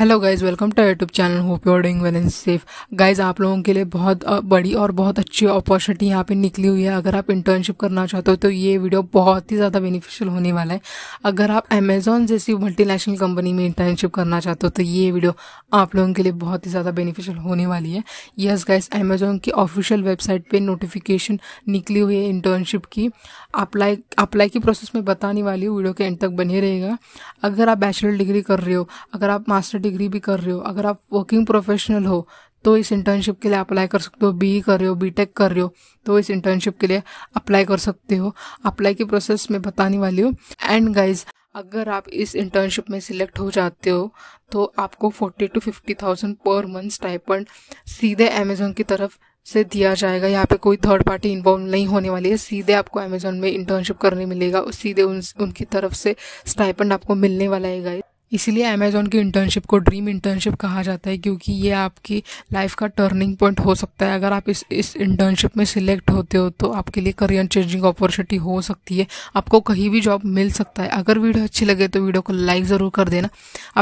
hello guys welcome to YouTube channel hope your are doing well and safe guys आप लोगों के लिए बहुत बड़ी और बहुत अच्छी अपॉर्चुनिटी यहाँ पे निकली हुई है अगर आप इंटर्नशिप करना चाहते हो तो ये वीडियो बहुत ही ज़्यादा बेनिफिशियल होने वाला है अगर आप अमेजोन जैसी मल्टीनेशनल कंपनी में इंटर्नशिप करना चाहते हो तो ये वीडियो आप लोगों के लिए बहुत ही ज़्यादा बेनिफिशियल होने वाली है यस गाइज अमेजोन की ऑफिशियल वेबसाइट पर नोटिफिकेशन निकली हुई है इंटर्नशिप की अप्लाई अप्लाई की प्रोसेस में बताने वाली हूँ वीडियो के एंड तक बने रहेगा अगर आप बैचलर डिग्री कर रहे हो अगर आप मास्टर डिग्री भी कर रहे हो अगर आप वर्किंग प्रोफेशनल हो तो इस इंटर्नशिप के लिए अप्लाई कर सकते हो बी e कर रहे हो बी टेक कर रहे हो तो इस इंटर्नशिप के लिए अप्लाई कर सकते हो अप्लाई की प्रोसेस मैं बताने वाली हूँ एंड गाइज अगर आप इस इंटर्नशिप में सिलेक्ट हो जाते हो तो आपको forty two fifty thousand per month stipend सीधे अमेजोन की तरफ से दिया जाएगा यहाँ पे कोई थर्ड पार्टी इन्वॉल्व नहीं होने वाली है सीधे आपको अमेजोन में इंटर्नशिप करने मिलेगा सीधे उन उनकी तरफ से स्टाइपेंड आपको मिलने वाला है गाइस इसीलिए अमेज़ोन की इंटर्नशिप को ड्रीम इंटर्नशिप कहा जाता है क्योंकि ये आपकी लाइफ का टर्निंग पॉइंट हो सकता है अगर आप इस इस इंटर्नशिप में सिलेक्ट होते हो तो आपके लिए करियर चेंजिंग अपॉर्चुनिटी हो सकती है आपको कहीं भी जॉब मिल सकता है अगर वीडियो अच्छी लगे तो वीडियो को लाइक ज़रूर कर देना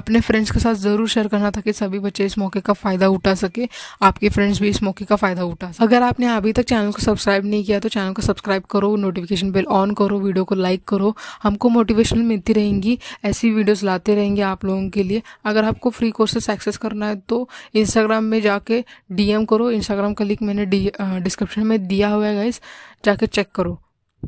अपने फ्रेंड्स के साथ ज़रूर शेयर करना ताकि सभी बच्चे इस मौके का फ़ायदा उठा सके आपके फ्रेंड्स भी इस मौके का फ़ायदा उठा सके अगर आपने अभी तक चैनल को सब्सक्राइब नहीं किया तो चैनल को सब्सक्राइब करो नोटिफिकेशन बिल ऑन करो वीडियो को लाइक करो हमको मोटिवेशन मिलती रहेंगी ऐसी वीडियोज़ लाते रहेंगे रहेंगे आप लोगों के लिए अगर आपको फ्री कोर्सेस एक्सेस करना है तो इंस्टाग्राम में जाके डीएम करो इंस्टाग्राम का लिंक मैंने डिस्क्रिप्शन में दिया हुआ है गाइस जाके चेक करो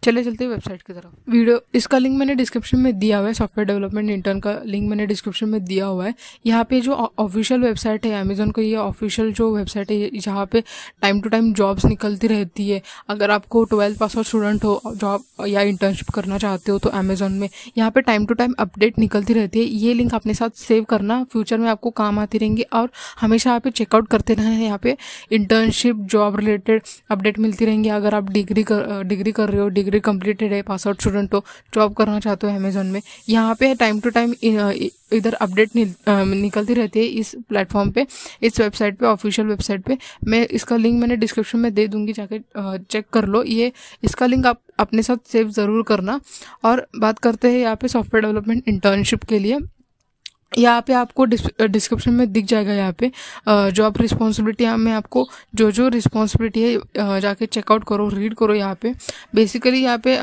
चले चलते हैं वेबसाइट की तरफ वीडियो इसका लिंक मैंने डिस्क्रिप्शन में दिया हुआ है सॉफ्टवेयर डेवलपमेंट इंटर्न का लिंक मैंने डिस्क्रिप्शन में दिया हुआ है यहाँ पे जो ऑफिशियल वेबसाइट है अमेजोन का ये ऑफिशियल जो वेबसाइट है जहाँ पे टाइम टू टाइम जॉब्स निकलती रहती है अगर आपको ट्वेल्थ पास आउट स्टूडेंट हो जॉब या इंटर्नशिप करना चाहते हो तो अमेजोन में यहाँ पर टाइम टू टाइम अपडेट निकलती रहती है ये लिंक अपने साथ सेव करना फ्यूचर में आपको काम आती रहेंगी और हमेशा आप चेकआउट करते रहना यहाँ पे इंटर्नशिप जॉब रिलेटेड अपडेट मिलती रहेंगी अगर आप डिग्री कर डिग्री कर रहे हो डिग्री कंप्लीटेड है पास आउट स्टूडेंट हो जॉब करना चाहते हो अमेजोन में यहाँ पे टाइम टू टाइम इधर अपडेट निकलती रहती है इस प्लेटफॉर्म पे इस वेबसाइट पे ऑफिशियल वेबसाइट पे मैं इसका लिंक मैंने डिस्क्रिप्शन में दे दूंगी जाके चेक कर लो ये इसका लिंक आप अपने साथ सेव ज़रूर करना और बात करते हैं यहाँ पे सॉफ्टवेयर डेवलपमेंट इंटर्नशिप के लिए यहाँ पे आपको डिस्क्रिप्शन में दिख जाएगा यहाँ पे जॉब रिस्पॉन्सिबिलिटी में आपको जो जो रिस्पॉन्सिबिलिटी है जाके चेकआउट करो रीड करो यहाँ पे बेसिकली यहाँ पे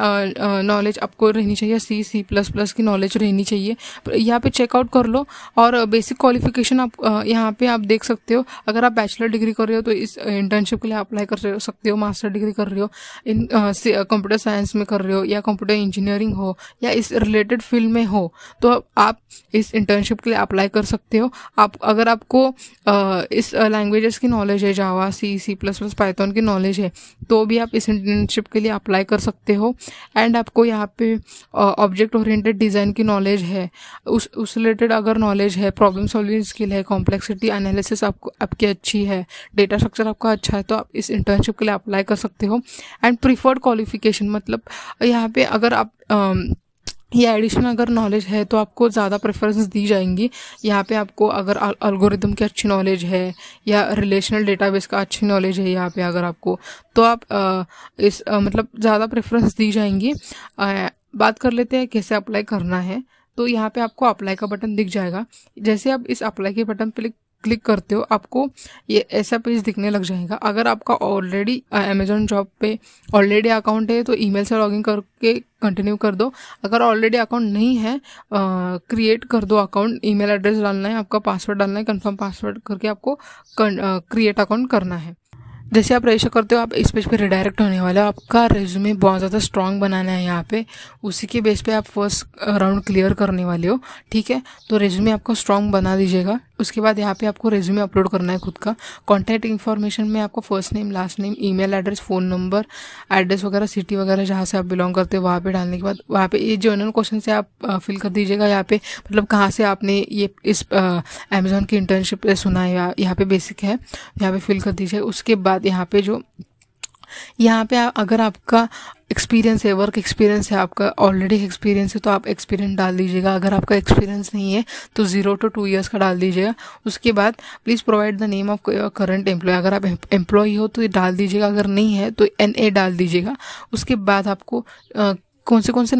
नॉलेज आपको रहनी चाहिए सी सी प्लस प्लस की नॉलेज रहनी चाहिए यहाँ पे चेकआउट कर लो और बेसिक क्वालिफिकेशन आप यहाँ पे आप देख सकते हो अगर आप बैचलर डिग्री कर रहे हो तो इस इंटर्नशिप के लिए अप्लाई कर सकते हो मास्टर डिग्री कर रहे हो इन कंप्यूटर साइंस में कर रहे हो या कंप्यूटर इंजीनियरिंग हो या इस रिलेटेड फील्ड में हो तो आप इस इंटर्नशिप स्कॉलरशिप के लिए अप्लाई कर सकते हो आप अगर आपको इस लैंग्वेजेस की नॉलेज है Java C C plus plus Python की नॉलेज है तो भी आप इस इंटर्नशिप के लिए अप्लाई कर सकते हो एंड आपको यहाँ पे ऑब्जेक्ट ओरिएंटेड डिज़ाइन की नॉलेज है उस उस रिलेटेड अगर नॉलेज है प्रॉब्लम सॉल्विंग स्किल है कॉम्प्लेक्सिटी एनालिसिस आपको आपकी अच्छी है डेटा स्ट्रक्चर आपका अच्छा है तो आप इस इंटर्नशिप के लिए अप्लाई कर सकते हो एंड प्रीफर्ड क्वालिफिकेशन मतलब यहाँ पे अगर आप या एडिशनल अगर नॉलेज है तो आपको ज़्यादा प्रेफरेंस दी जाएंगी यहाँ पे आपको अगर अल्गोरिदम की अच्छी नॉलेज है या रिलेशनल डेटाबेस का अच्छी नॉलेज है यहाँ पे अगर आपको तो आप आ, इस आ, मतलब ज़्यादा प्रेफरेंस दी जाएंगी आ, बात कर लेते हैं कैसे अप्लाई करना है तो यहाँ पे आपको अप्लाई का बटन दिख जाएगा जैसे आप इस अप्लाई के बटन पर क्लिक करते हो आपको ये ऐसा पेज दिखने लग जाएगा अगर आपका ऑलरेडी अमेजोन जॉब पे ऑलरेडी अकाउंट है तो ईमेल से लॉगिन करके कंटिन्यू कर दो अगर ऑलरेडी अकाउंट नहीं है क्रिएट कर दो अकाउंट ईमेल एड्रेस डालना है आपका पासवर्ड डालना है कंफर्म पासवर्ड करके आपको क्रिएट अकाउंट करना है जैसे आप रजिस्टर करते हो आप इस पेज पे रिडायरेक्ट होने वाला हो आपका रेज्यूमे बहुत ज़्यादा स्ट्रॉन्ग बनाना है यहाँ पे उसी के बेस पे आप फर्स्ट राउंड क्लियर करने वाले हो ठीक है तो रेज्यूमे आपको स्ट्रॉन्ग बना दीजिएगा उसके बाद यहाँ पे आपको रेज्यूमे अपलोड करना है खुद का कॉन्टैक्ट इन्फॉर्मेशन में आपको first name last name e address phone number address वगैरह सिटी वगैरह जहाँ से आप बिलोंग करते हो वहाँ पर डालने के बाद वहाँ पर ये जनरल क्वेश्चन से आप फिल कर दीजिएगा यहाँ पे मतलब कहाँ से आपने ये इस अमेज़ोन की इंटर्नशिप सुना है यहाँ पर बेसिक है यहाँ पर फिल कर दीजिए उसके बाद साथ यहाँ पे जो यहाँ पे आ, अगर आपका एक्सपीरियंस है वर्क एक्सपीरियंस है आपका ऑलरेडी एक्सपीरियंस है तो आप एक्सपीरियंस डाल दीजिएगा अगर आपका एक्सपीरियंस नहीं है तो ज़ीरो टू टू ईयर्स का डाल दीजिएगा उसके बाद please provide the name of current employ अगर आप एम्प्लॉय हो तो ये डाल दीजिएगा अगर नहीं है तो एन ए डाल दीजिएगा उसके बाद आपको आ, कौन से कौन से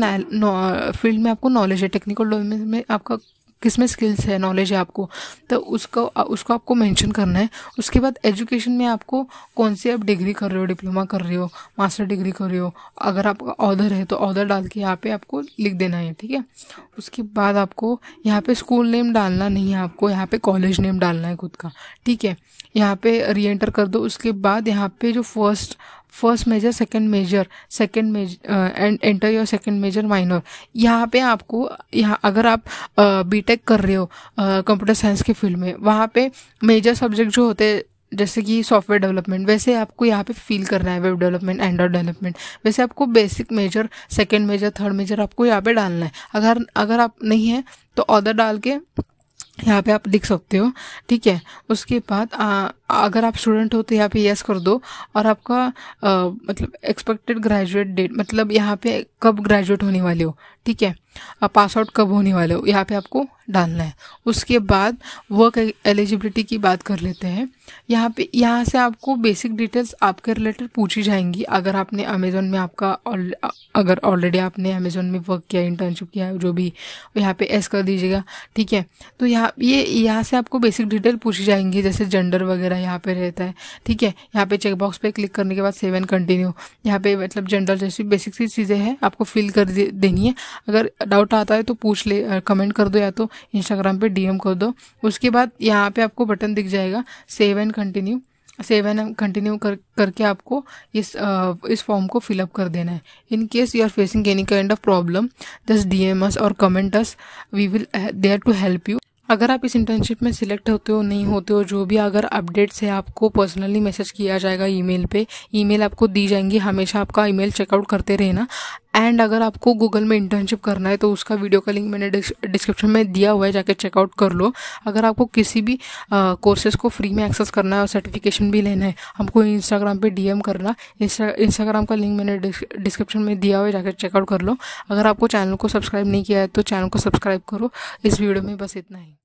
फील्ड में आपको नॉलेज है टेक्निकल डोमेन में आपका किस में स्किल्स है नॉलेज है आपको तो उसको उसको आपको मेंशन करना है उसके बाद एजुकेशन में आपको कौन सी आप डिग्री कर रहे हो डिप्लोमा कर रहे हो मास्टर डिग्री कर रहे हो अगर आपका ऑर्डर है तो ऑर्डर डाल के यहाँ पे आपको लिख देना है ठीक है उसके बाद आपको यहाँ पे स्कूल नेम डालना नहीं है आपको यहाँ पे कॉलेज नेम डालना है खुद का ठीक है यहाँ पे री एंटर कर दो उसके बाद यहाँ पे जो first first major second major second major and enter your second major minor यहाँ पे आपको यहाँ अगर आप बीटेक कर रहे हो कंप्यूटर साइंस के फील्ड में वहाँ पे मेजर सब्जेक्ट जो होते हैं जैसे कि सॉफ्टवेयर डेवलपमेंट वैसे आपको यहाँ पे फील करना है वेब डेवलपमेंट एंड्रॉइड डेवलपमेंट वैसे आपको basic major second major third major आपको यहाँ पे डालना है अगर अगर आप नहीं हैं तो ऑर्डर डाल के यहाँ पे आप लिख सकते हो ठीक है उसके बाद अगर आप स्टूडेंट हो तो यहाँ पे यस कर दो और आपका आ, मतलब एक्सपेक्टेड ग्रेजुएट डेट मतलब यहाँ पे कब ग्रेजुएट होने वाले हो ठीक है पास आउट कब होने वाले हो यहाँ पे आपको डालना है उसके बाद वर्क एलिजिबिलिटी की बात कर लेते हैं यहाँ पे यहाँ से आपको बेसिक डिटेल्स आपके रिलेटेड पूछी जाएंगी अगर आपने अमेजोन में आपका और, अगर ऑलरेडी आपने अमेजोन में वर्क किया इंटर्नशिप किया जो भी यहाँ पे एस कर दीजिएगा ठीक है तो यहाँ ये यह, यहाँ से आपको बेसिक डिटेल पूछी जाएंगी जैसे जेंडर वगैरह है यहाँ पे रहता है ठीक है यहाँ पे चेकबॉक्स पे क्लिक करने के बाद सेवन कंटिन्यू यहाँ पे मतलब जनरल जैसी बेसिक सी चीज़ें हैं आपको फिल कर दे, देनी है अगर डाउट आता है तो पूछ ले कमेंट कर दो या तो इंस्टाग्राम पर डी कर दो उसके बाद यहाँ पर आपको बटन दिख जाएगा save and continue save and continue कर करके आपको इस आ, इस फॉर्म को फिलअप कर देना है in case you are facing any kind of problem just D M S और comment us we will there to help you अगर आप इस इंटर्नशिप में सिलेक्ट होते हो नहीं होते हो जो भी अगर अपडेट्स है आपको पर्सनली मैसेज किया जाएगा ईमेल पे ईमेल आपको दी जाएंगी हमेशा आपका ईमेल चेकआउट करते रहना एंड अगर आपको गूगल में इंटर्नशिप करना है तो उसका वीडियो का लिंक मैंने डिस्क्रिप्शन में दिया हुआ है जाके चेकआउट कर लो अगर आपको किसी भी कोर्सेज को फ्री में एक्सेस करना है और सर्टिफिकेशन भी लेना है हमको इंस्टाग्राम पे डीएम करना इंस्टाग्राम का लिंक मैंने डिस्क्रिप्शन में दिया हुआ है जाकर चेकआउट कर लो अगर आपको चैनल को सब्सक्राइब नहीं किया है तो चैनल को सब्सक्राइब करो इस वीडियो में बस इतना ही